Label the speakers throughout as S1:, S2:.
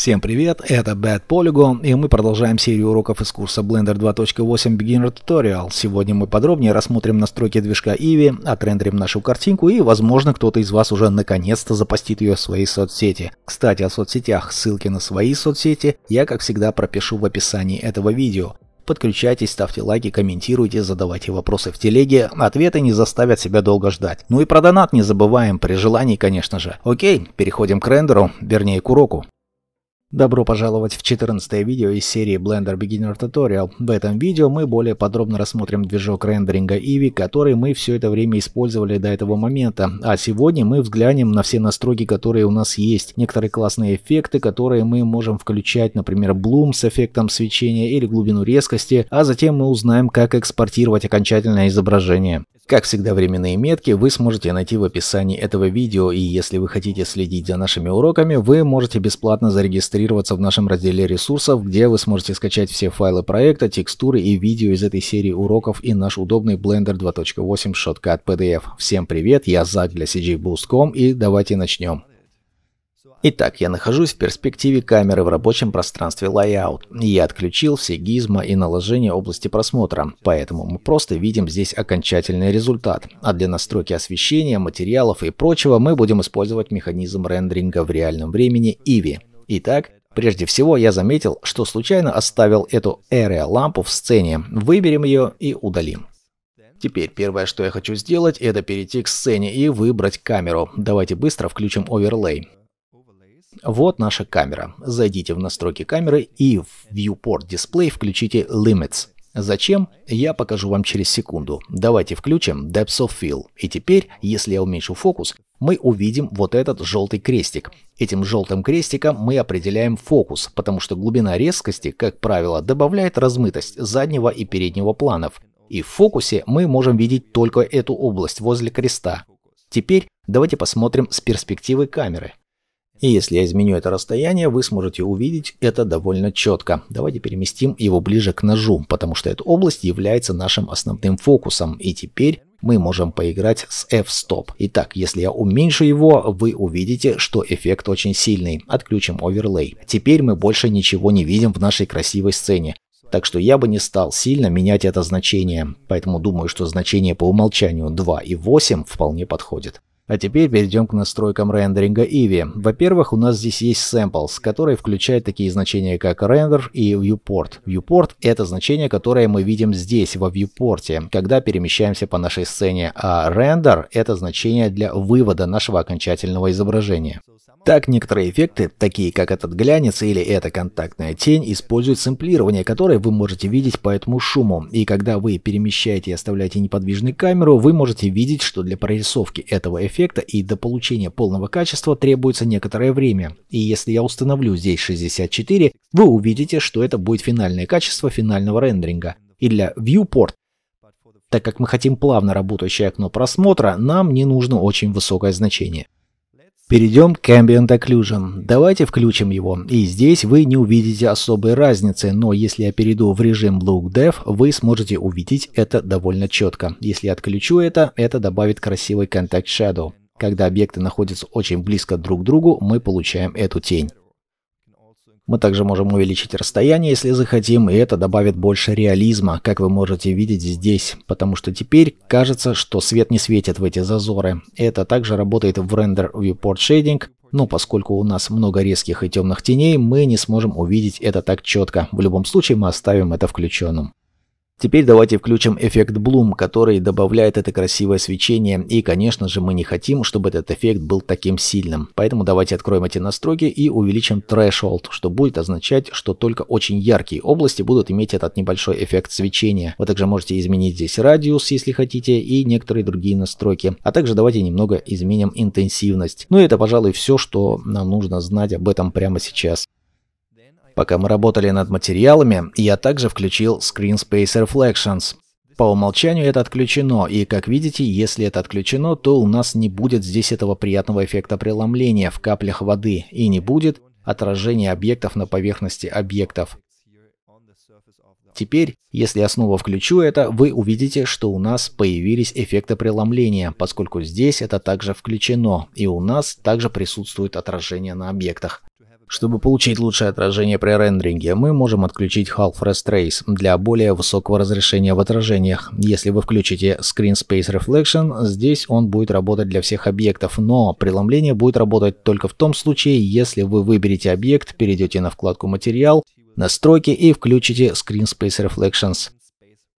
S1: Всем привет, это Bad Polygon, и мы продолжаем серию уроков из курса Blender 2.8 Beginner Tutorial. Сегодня мы подробнее рассмотрим настройки движка Иви, отрендерим нашу картинку, и возможно кто-то из вас уже наконец-то запостит ее в свои соцсети. Кстати, о соцсетях, ссылки на свои соцсети я как всегда пропишу в описании этого видео. Подключайтесь, ставьте лайки, комментируйте, задавайте вопросы в телеге. Ответы не заставят себя долго ждать. Ну и про донат не забываем, при желании, конечно же. Окей, переходим к рендеру, вернее к уроку. Добро пожаловать в 14 видео из серии Blender Beginner Tutorial. В этом видео мы более подробно рассмотрим движок рендеринга Eevee, который мы все это время использовали до этого момента. А сегодня мы взглянем на все настройки, которые у нас есть. Некоторые классные эффекты, которые мы можем включать, например, Bloom с эффектом свечения или глубину резкости, а затем мы узнаем, как экспортировать окончательное изображение. Как всегда, временные метки вы сможете найти в описании этого видео, и если вы хотите следить за нашими уроками, вы можете бесплатно зарегистрироваться в нашем разделе ресурсов, где вы сможете скачать все файлы проекта, текстуры и видео из этой серии уроков и наш удобный Blender 2.8 Shotcut PDF. Всем привет, я Зак для CGBoost.com и давайте начнем. Итак, я нахожусь в перспективе камеры в рабочем пространстве Layout. Я отключил все гизма и наложение области просмотра, поэтому мы просто видим здесь окончательный результат. А для настройки освещения, материалов и прочего мы будем использовать механизм рендеринга в реальном времени Иви. Итак, Прежде всего, я заметил, что случайно оставил эту Area лампу в сцене. Выберем ее и удалим. Теперь первое, что я хочу сделать, это перейти к сцене и выбрать камеру. Давайте быстро включим оверлей. Вот наша камера. Зайдите в настройки камеры и в Viewport Display включите Limits. Зачем? Я покажу вам через секунду. Давайте включим Depth of Field. И теперь, если я уменьшу фокус, мы увидим вот этот желтый крестик. Этим желтым крестиком мы определяем фокус, потому что глубина резкости, как правило, добавляет размытость заднего и переднего планов. И в фокусе мы можем видеть только эту область возле креста. Теперь давайте посмотрим с перспективы камеры. И если я изменю это расстояние, вы сможете увидеть это довольно четко. Давайте переместим его ближе к ножу, потому что эта область является нашим основным фокусом. И теперь мы можем поиграть с f-stop. Итак, если я уменьшу его, вы увидите, что эффект очень сильный. Отключим оверлей. Теперь мы больше ничего не видим в нашей красивой сцене. Так что я бы не стал сильно менять это значение, поэтому думаю, что значение по умолчанию 2 и 8 вполне подходит. А теперь перейдем к настройкам рендеринга Иви. Во-первых, у нас здесь есть samples, который включает такие значения, как render и viewport. Viewport — это значение, которое мы видим здесь, во viewport, когда перемещаемся по нашей сцене, а render — это значение для вывода нашего окончательного изображения. Так некоторые эффекты, такие как этот глянец или эта контактная тень, используют сэмплирование, которое вы можете видеть по этому шуму. И когда вы перемещаете и оставляете неподвижной камеру, вы можете видеть, что для прорисовки этого эффекта и до получения полного качества требуется некоторое время. И если я установлю здесь 64, вы увидите, что это будет финальное качество финального рендеринга. И для Viewport так как мы хотим плавно работающее окно просмотра, нам не нужно очень высокое значение. Перейдем к Ambient Occlusion. Давайте включим его. И здесь вы не увидите особой разницы, но если я перейду в режим Look Dev, вы сможете увидеть это довольно четко. Если я отключу это, это добавит красивый Contact Shadow. Когда объекты находятся очень близко друг к другу, мы получаем эту тень. Мы также можем увеличить расстояние, если захотим, и это добавит больше реализма, как вы можете видеть здесь, потому что теперь кажется, что свет не светит в эти зазоры. Это также работает в Render Viewport Shading, но поскольку у нас много резких и темных теней, мы не сможем увидеть это так четко. В любом случае мы оставим это включенным. Теперь давайте включим эффект Bloom, который добавляет это красивое свечение. И, конечно же, мы не хотим, чтобы этот эффект был таким сильным. Поэтому давайте откроем эти настройки и увеличим Threshold, что будет означать, что только очень яркие области будут иметь этот небольшой эффект свечения. Вы также можете изменить здесь радиус, если хотите, и некоторые другие настройки. А также давайте немного изменим интенсивность. Ну и это, пожалуй, все, что нам нужно знать об этом прямо сейчас. Пока мы работали над материалами, я также включил Screen Space Reflections. По умолчанию это отключено, и как видите, если это отключено, то у нас не будет здесь этого приятного эффекта преломления в каплях воды и не будет отражения объектов на поверхности объектов. Теперь, если я снова включу это, вы увидите, что у нас появились эффекты преломления, поскольку здесь это также включено, и у нас также присутствует отражение на объектах. Чтобы получить лучшее отражение при рендеринге, мы можем отключить Half Rest Trace для более высокого разрешения в отражениях. Если вы включите Screen Space Reflection, здесь он будет работать для всех объектов, но преломление будет работать только в том случае, если вы выберете объект, перейдете на вкладку «Материал», «Настройки» и включите Screen Space Reflections.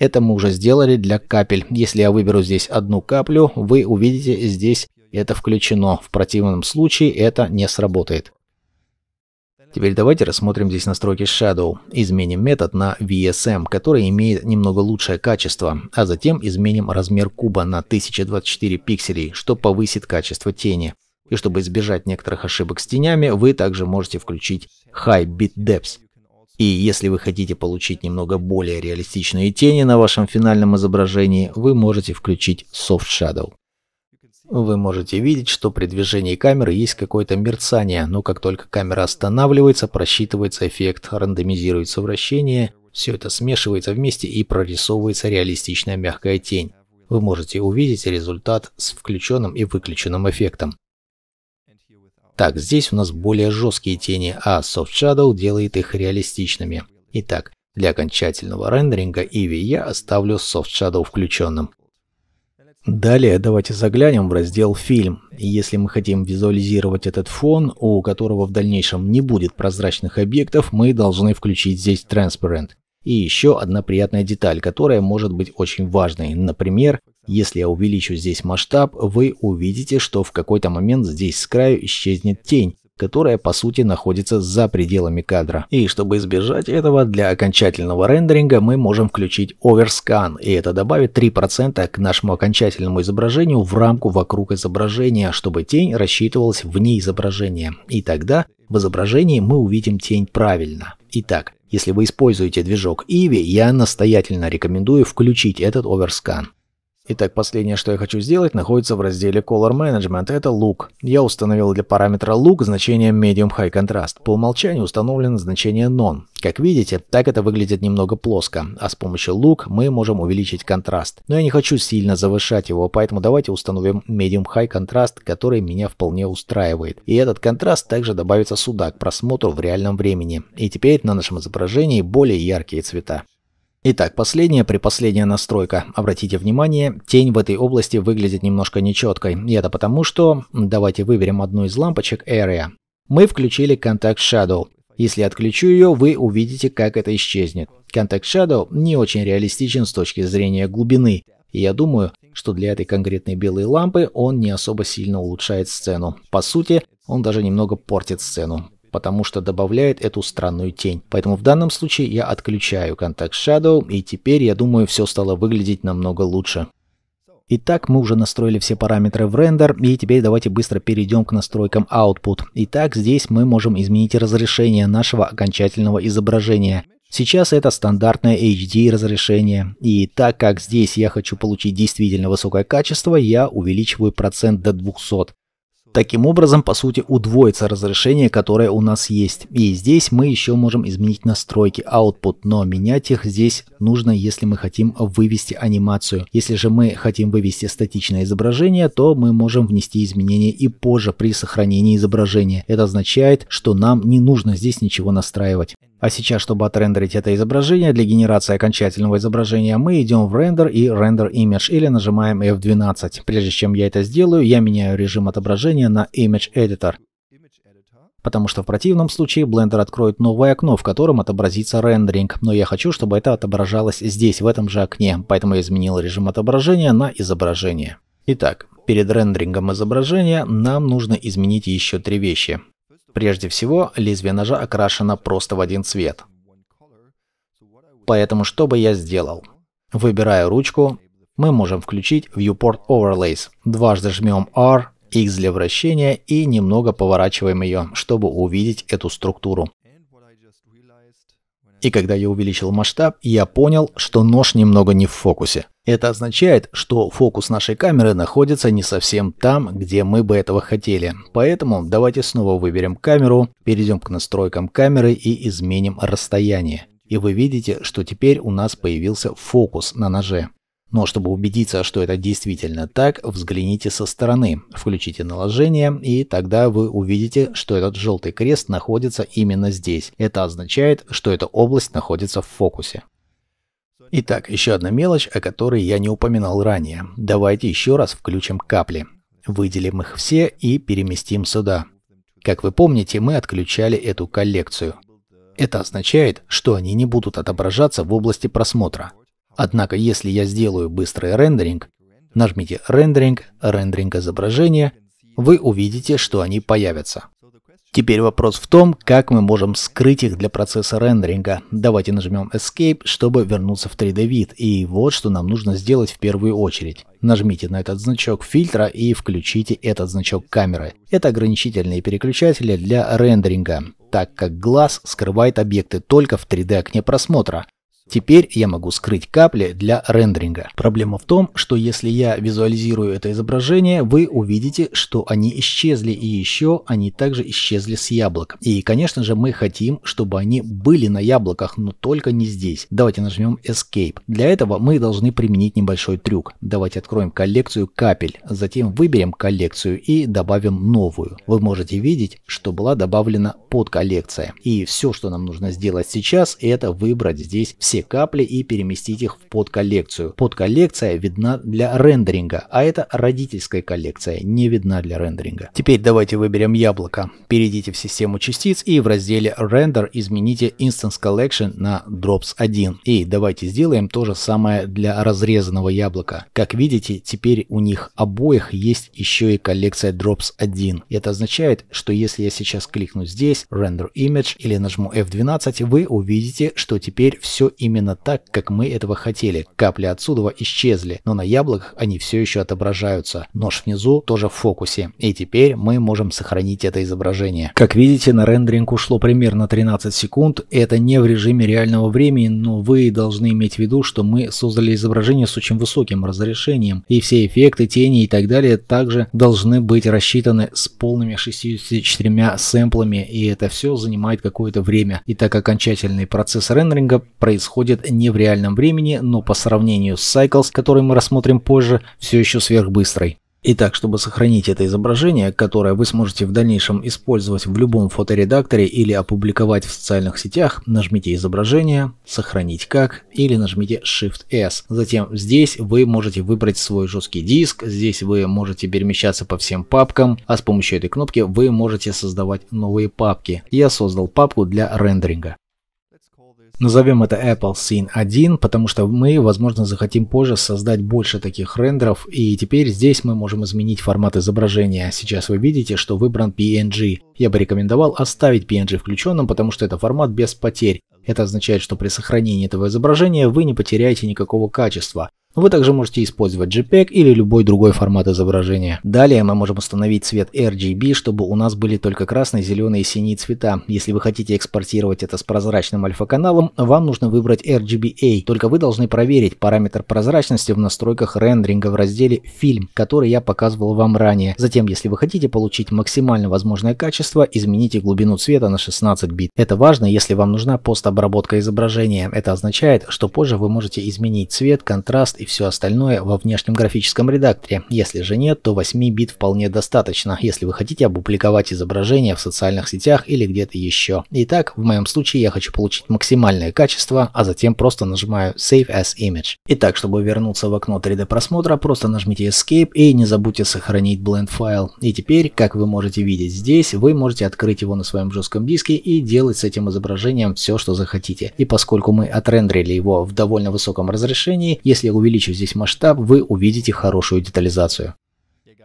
S1: Это мы уже сделали для капель. Если я выберу здесь одну каплю, вы увидите здесь это включено. В противном случае это не сработает. Теперь давайте рассмотрим здесь настройки Shadow. Изменим метод на VSM, который имеет немного лучшее качество, а затем изменим размер куба на 1024 пикселей, что повысит качество тени. И чтобы избежать некоторых ошибок с тенями, вы также можете включить High Bit Depth. И если вы хотите получить немного более реалистичные тени на вашем финальном изображении, вы можете включить Soft Shadow. Вы можете видеть, что при движении камеры есть какое-то мерцание, но как только камера останавливается, просчитывается эффект, рандомизируется вращение, все это смешивается вместе и прорисовывается реалистичная мягкая тень. Вы можете увидеть результат с включенным и выключенным эффектом. Так, здесь у нас более жесткие тени, а Soft Shadow делает их реалистичными. Итак, для окончательного рендеринга Иви я оставлю Soft Shadow включенным. Далее давайте заглянем в раздел «Фильм». Если мы хотим визуализировать этот фон, у которого в дальнейшем не будет прозрачных объектов, мы должны включить здесь Transparent. И еще одна приятная деталь, которая может быть очень важной. Например, если я увеличу здесь масштаб, вы увидите, что в какой-то момент здесь с краю исчезнет тень, которая по сути находится за пределами кадра. И чтобы избежать этого, для окончательного рендеринга мы можем включить оверскан, и это добавит 3% к нашему окончательному изображению в рамку вокруг изображения, чтобы тень рассчитывалась вне изображения. И тогда в изображении мы увидим тень правильно. Итак, если вы используете движок Иви, я настоятельно рекомендую включить этот оверскан. Итак, последнее, что я хочу сделать, находится в разделе Color Management, это Look. Я установил для параметра Look значение Medium High Contrast. По умолчанию установлено значение None. Как видите, так это выглядит немного плоско, а с помощью Look мы можем увеличить контраст. Но я не хочу сильно завышать его, поэтому давайте установим Medium High Contrast, который меня вполне устраивает. И этот контраст также добавится сюда, к просмотру в реальном времени. И теперь на нашем изображении более яркие цвета. Итак, последняя, припоследняя настройка. Обратите внимание, тень в этой области выглядит немножко нечеткой. И это потому, что... Давайте выберем одну из лампочек Area. Мы включили Contact Shadow. Если отключу ее, вы увидите, как это исчезнет. Contact Shadow не очень реалистичен с точки зрения глубины. И я думаю, что для этой конкретной белой лампы он не особо сильно улучшает сцену. По сути, он даже немного портит сцену потому что добавляет эту странную тень. Поэтому в данном случае я отключаю Contact Shadow, и теперь, я думаю, все стало выглядеть намного лучше. Итак, мы уже настроили все параметры в рендер, и теперь давайте быстро перейдем к настройкам output. Итак, здесь мы можем изменить разрешение нашего окончательного изображения. Сейчас это стандартное HD разрешение, и так как здесь я хочу получить действительно высокое качество, я увеличиваю процент до 200. Таким образом, по сути, удвоится разрешение, которое у нас есть. И здесь мы еще можем изменить настройки output, но менять их здесь нужно, если мы хотим вывести анимацию. Если же мы хотим вывести статичное изображение, то мы можем внести изменения и позже при сохранении изображения. Это означает, что нам не нужно здесь ничего настраивать. А сейчас, чтобы отрендерить это изображение, для генерации окончательного изображения мы идем в Render и Render Image или нажимаем F12. Прежде чем я это сделаю, я меняю режим отображения на Image Editor. Потому что в противном случае Blender откроет новое окно, в котором отобразится рендеринг, но я хочу, чтобы это отображалось здесь, в этом же окне, поэтому я изменил режим отображения на изображение. Итак, перед рендерингом изображения нам нужно изменить еще три вещи. Прежде всего, лезвие ножа окрашено просто в один цвет. Поэтому что бы я сделал? Выбираю ручку, мы можем включить Viewport Overlays. Дважды жмем R, X для вращения и немного поворачиваем ее, чтобы увидеть эту структуру. И когда я увеличил масштаб, я понял, что нож немного не в фокусе. Это означает, что фокус нашей камеры находится не совсем там, где мы бы этого хотели. Поэтому давайте снова выберем камеру, перейдем к настройкам камеры и изменим расстояние. И вы видите, что теперь у нас появился фокус на ноже. Но чтобы убедиться, что это действительно так, взгляните со стороны, включите наложение, и тогда вы увидите, что этот желтый крест находится именно здесь. Это означает, что эта область находится в фокусе. Итак, еще одна мелочь, о которой я не упоминал ранее. Давайте еще раз включим капли. Выделим их все и переместим сюда. Как вы помните, мы отключали эту коллекцию. Это означает, что они не будут отображаться в области просмотра. Однако, если я сделаю быстрый рендеринг, нажмите «Рендеринг», «Рендеринг изображения», вы увидите, что они появятся. Теперь вопрос в том, как мы можем скрыть их для процесса рендеринга. Давайте нажмем Escape, чтобы вернуться в 3D вид. И вот что нам нужно сделать в первую очередь. Нажмите на этот значок фильтра и включите этот значок камеры. Это ограничительные переключатели для рендеринга, так как глаз скрывает объекты только в 3D окне просмотра, Теперь я могу скрыть капли для рендеринга. Проблема в том, что если я визуализирую это изображение, вы увидите, что они исчезли и еще они также исчезли с яблок. И, конечно же, мы хотим, чтобы они были на яблоках, но только не здесь. Давайте нажмем Escape. Для этого мы должны применить небольшой трюк. Давайте откроем коллекцию капель, затем выберем коллекцию и добавим новую. Вы можете видеть, что была добавлена под коллекция. И все, что нам нужно сделать сейчас, это выбрать здесь все капли и переместить их в подколлекцию. Подколлекция видна для рендеринга, а это родительская коллекция, не видна для рендеринга. Теперь давайте выберем яблоко. Перейдите в систему частиц и в разделе Render измените Instance Collection на Drops 1. И давайте сделаем то же самое для разрезанного яблока. Как видите, теперь у них обоих есть еще и коллекция Drops 1. Это означает, что если я сейчас кликну здесь, Render Image или нажму F12, вы увидите, что теперь все имеет именно так, как мы этого хотели. Капли отсюда исчезли, но на яблоках они все еще отображаются. Нож внизу тоже в фокусе. И теперь мы можем сохранить это изображение. Как видите, на рендеринг ушло примерно 13 секунд. Это не в режиме реального времени, но вы должны иметь в виду, что мы создали изображение с очень высоким разрешением. И все эффекты, тени и так далее также должны быть рассчитаны с полными 64 сэмплами. И это все занимает какое-то время. И так окончательный процесс рендеринга происходит происходит не в реальном времени, но по сравнению с Cycles, который мы рассмотрим позже, все еще сверхбыстрый. Итак, чтобы сохранить это изображение, которое вы сможете в дальнейшем использовать в любом фоторедакторе или опубликовать в социальных сетях, нажмите «Изображение», «Сохранить как» или нажмите Shift-S. Затем здесь вы можете выбрать свой жесткий диск, здесь вы можете перемещаться по всем папкам, а с помощью этой кнопки вы можете создавать новые папки. Я создал папку для рендеринга. Назовем это Apple Scene 1, потому что мы, возможно, захотим позже создать больше таких рендеров, и теперь здесь мы можем изменить формат изображения. Сейчас вы видите, что выбран PNG. Я бы рекомендовал оставить PNG включенным, потому что это формат без потерь. Это означает, что при сохранении этого изображения вы не потеряете никакого качества. Вы также можете использовать JPEG или любой другой формат изображения. Далее мы можем установить цвет RGB, чтобы у нас были только красный, зеленый и синий цвета. Если вы хотите экспортировать это с прозрачным альфа-каналом, вам нужно выбрать RGBA. Только вы должны проверить параметр прозрачности в настройках рендеринга в разделе «Фильм», который я показывал вам ранее. Затем, если вы хотите получить максимально возможное качество, измените глубину цвета на 16 бит. Это важно, если вам нужна постобработка изображения. Это означает, что позже вы можете изменить цвет, контраст и все остальное во внешнем графическом редакторе. Если же нет, то 8 бит вполне достаточно, если вы хотите опубликовать изображение в социальных сетях или где-то еще. Итак, в моем случае я хочу получить максимальное качество, а затем просто нажимаю Save as Image. Итак, чтобы вернуться в окно 3D просмотра, просто нажмите Escape и не забудьте сохранить Blend файл. И теперь, как вы можете видеть здесь, вы можете открыть его на своем жестком диске и делать с этим изображением все, что захотите. И поскольку мы отрендерили его в довольно высоком разрешении, если увеличить увеличив здесь масштаб, вы увидите хорошую детализацию.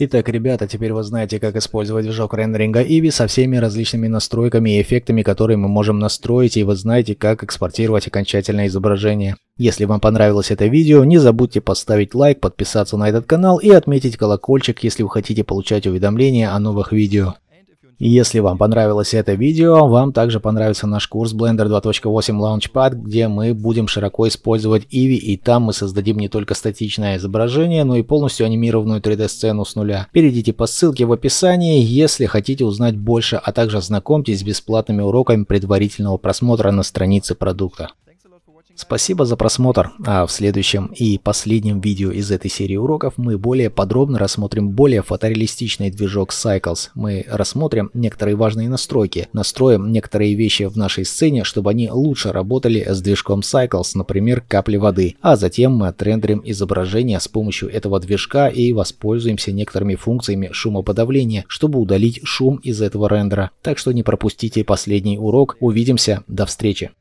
S1: Итак, ребята, теперь вы знаете, как использовать движок рендеринга Eevee со всеми различными настройками и эффектами, которые мы можем настроить, и вы знаете, как экспортировать окончательное изображение. Если вам понравилось это видео, не забудьте поставить лайк, подписаться на этот канал и отметить колокольчик, если вы хотите получать уведомления о новых видео. Если вам понравилось это видео, вам также понравится наш курс Blender 2.8 Launchpad, где мы будем широко использовать Eevee, и там мы создадим не только статичное изображение, но и полностью анимированную 3D-сцену с нуля. Перейдите по ссылке в описании, если хотите узнать больше, а также знакомьтесь с бесплатными уроками предварительного просмотра на странице продукта. Спасибо за просмотр, а в следующем и последнем видео из этой серии уроков мы более подробно рассмотрим более фотореалистичный движок Cycles. Мы рассмотрим некоторые важные настройки, настроим некоторые вещи в нашей сцене, чтобы они лучше работали с движком Cycles, например, капли воды. А затем мы отрендерим изображение с помощью этого движка и воспользуемся некоторыми функциями шумоподавления, чтобы удалить шум из этого рендера. Так что не пропустите последний урок, увидимся, до встречи.